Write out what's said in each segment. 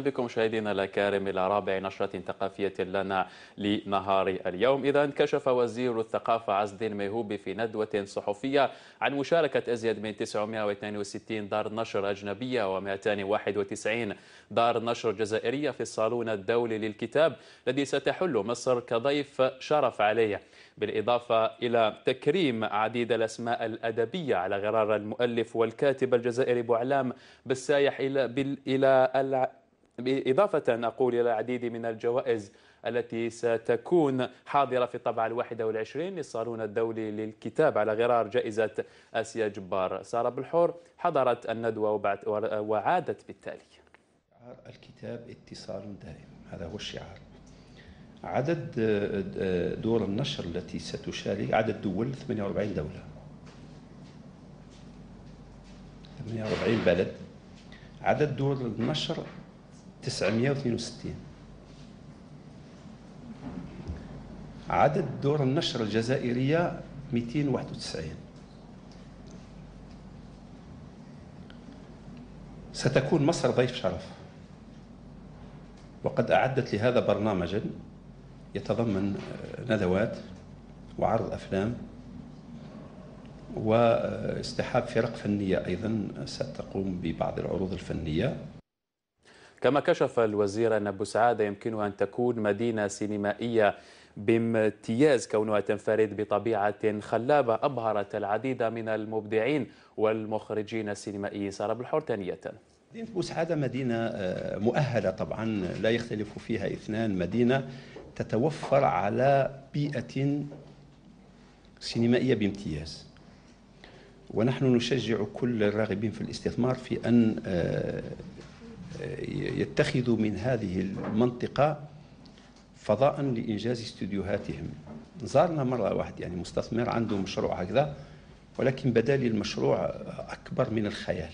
بكم مشاهدينا الأكارم إلى رابع نشرة ثقافية لنا لنهار اليوم إذا كشف وزير الثقافة عز الدين ميهوبي في ندوة صحفية عن مشاركة أزيد من 962 دار نشر أجنبية و291 دار نشر جزائرية في الصالون الدولي للكتاب الذي ستحل مصر كضيف شرف عليه بالإضافة إلى تكريم عديد الأسماء الأدبية على غرار المؤلف والكاتب الجزائري بوعلام بالسايح إلى, إلى إضافة أقول إلى العديد من الجوائز التي ستكون حاضرة في الطبعة الواحدة والعشرين للصالون الدولي للكتاب على غرار جائزة آسيا جبار سارة بالحور حضرت الندوة وعادت بالتالي الكتاب اتصال دائم هذا هو الشعار عدد آه، آه، دور النشر التي ستشارك عدد دول 48 دولة 48 بلد عدد دور النشر 962 عدد دور النشر الجزائرية 291 ستكون مصر ضيف شرف وقد أعدت لهذا برنامجا يتضمن آه، ندوات وعرض أفلام واستحاب فرق فنية أيضا ستقوم ببعض العروض الفنية كما كشف الوزير أن بوسعادة يمكنها أن تكون مدينة سينمائية بامتياز كونها تنفرد بطبيعة خلابة أبهرت العديد من المبدعين والمخرجين السينمائيين سارة بالحور تانية مدينة بوسعادة مدينة آه، مؤهلة طبعا لا يختلف فيها اثنان مدينة تتوفر على بيئة سينمائية بامتياز ونحن نشجع كل الراغبين في الاستثمار في أن آه، يتخذوا من هذه المنطقة فضاء لإنجاز استوديوهاتهم زارنا مرة واحد يعني مستثمر عنده مشروع هكذا ولكن بدا لي المشروع أكبر من الخيال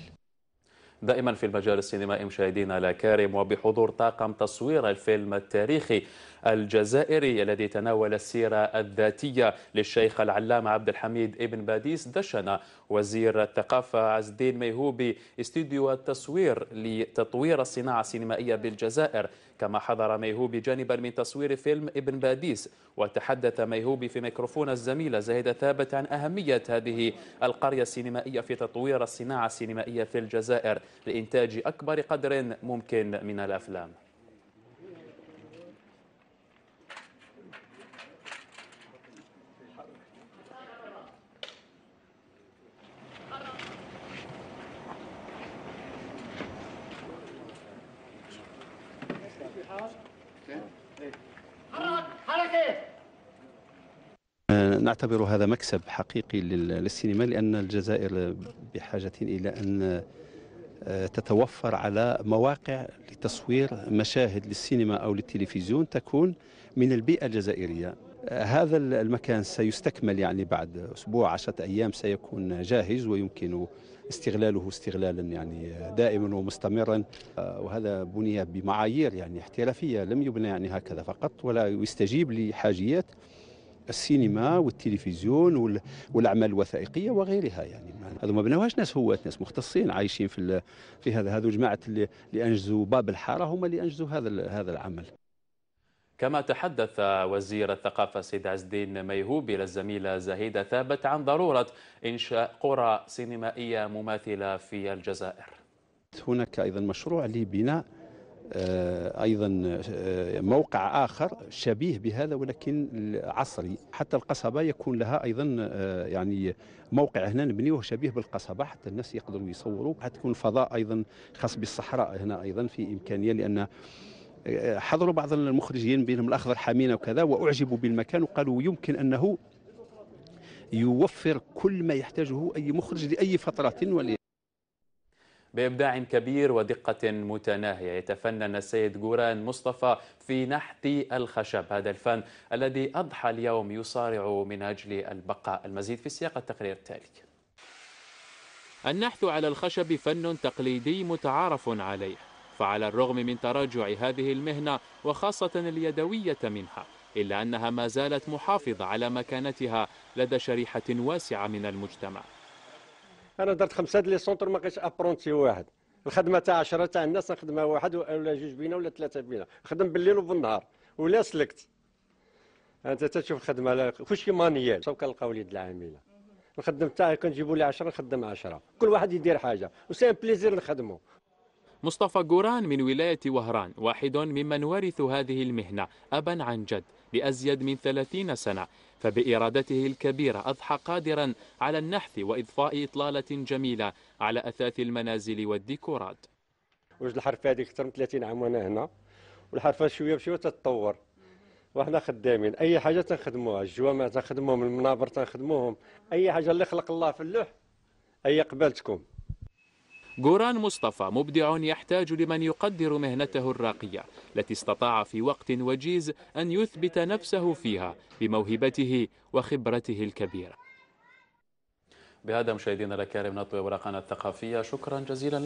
دائما في المجال السينمائي مشاهدينا الكرام وبحضور طاقم تصوير الفيلم التاريخي الجزائري الذي تناول السيرة الذاتية للشيخ العلامة عبد الحميد ابن باديس دشنا وزير الثقافة عز الدين ميهوبي استديو التصوير لتطوير الصناعة السينمائية بالجزائر كما حضر ميهوبي جانبا من تصوير فيلم ابن باديس وتحدث ميهوبي في ميكروفون الزميلة زهيدة ثابت عن أهمية هذه القرية السينمائية في تطوير الصناعة السينمائية في الجزائر لإنتاج أكبر قدر ممكن من الأفلام أه، نعتبر هذا مكسب حقيقي للسينما لأن الجزائر بحاجة إلى أن أه، تتوفر على مواقع لتصوير مشاهد للسينما أو للتلفزيون تكون من البيئة الجزائرية هذا المكان سيستكمل يعني بعد أسبوع عشرة أيام سيكون جاهز ويمكن استغلاله استغلالا يعني دائما ومستمرا آه، وهذا بني بمعايير يعني احترافية لم يبنى يعني هكذا فقط ولا يستجيب لحاجيات السينما والتلفزيون والاعمال الوثائقيه وغيرها يعني هذو ما بنوهاش ناس هوات ناس مختصين عايشين في في هذا هذو جماعه اللي انجزوا باب الحاره هما اللي انجزوا هذا هذا العمل كما تحدث وزير الثقافة سيد عز الدين ميهوب إلى الزميلة زهيدة ثابت عن ضرورة إنشاء قرى سينمائية مماثلة في الجزائر هناك أيضا مشروع لبناء آه، ايضا آه، موقع اخر شبيه بهذا ولكن عصري حتى القصبه يكون لها ايضا آه، يعني موقع هنا نبنيه شبيه بالقصبه حتى الناس يقدروا يصوروا حتى تكون فضاء ايضا خاص بالصحراء هنا ايضا في امكانيه لان حضروا بعض المخرجين بينهم الاخضر حمينه وكذا واعجبوا بالمكان وقالوا يمكن انه يوفر كل ما يحتاجه اي مخرج لاي فتره ولي بإبداع كبير ودقة متناهية يتفنن السيد جوران مصطفى في نحت الخشب هذا الفن الذي أضحى اليوم يصارع من أجل البقاء المزيد في سياق التقرير التالي النحت على الخشب فن تقليدي متعارف عليه فعلى الرغم من تراجع هذه المهنة وخاصة اليدوية منها إلا أنها ما زالت محافظة على مكانتها لدى شريحة واسعة من المجتمع أنا درت خمسة لي سونتر ما قيش أبرونتي واحد الخدمة تاع عشرة تاع الناس نخدمها واحد ولا جوج بينا ولا ثلاثة بينا نخدم بالليل وبالنهار ولا سلكت أنت تشوف الخدمة كلشي مانيال سو كنلقاو اليد العاملة نخدم تاعي كنجيبوا لي 10 نخدم 10 كل واحد يدير حاجة وسي بليزير نخدمه مصطفى جوران من ولاية وهران واحد ممن ورث هذه المهنة أبا عن جد لأزيد من 30 سنة فبإرادته الكبيرة أضحى قادرا على النحث وإضفاء إطلالة جميلة على أثاث المنازل والديكورات وجد الحرفة هذه أكثر من 30 عام وأنا هنا والحرفة شوية بشوية تتطور وحنا خدامين أي حاجة تنخدموها الجوامع تنخدموهم المنابر تنخدموهم أي حاجة اللي خلق الله في اللوح أي قبلتكم جوران مصطفى مبدع يحتاج لمن يقدر مهنته الراقية التي استطاع في وقت وجيز أن يثبت نفسه فيها بموهبته وخبرته الكبيرة بهذا مشاهدينا الكرام نطوي ورقنا الثقافية شكرا جزيلا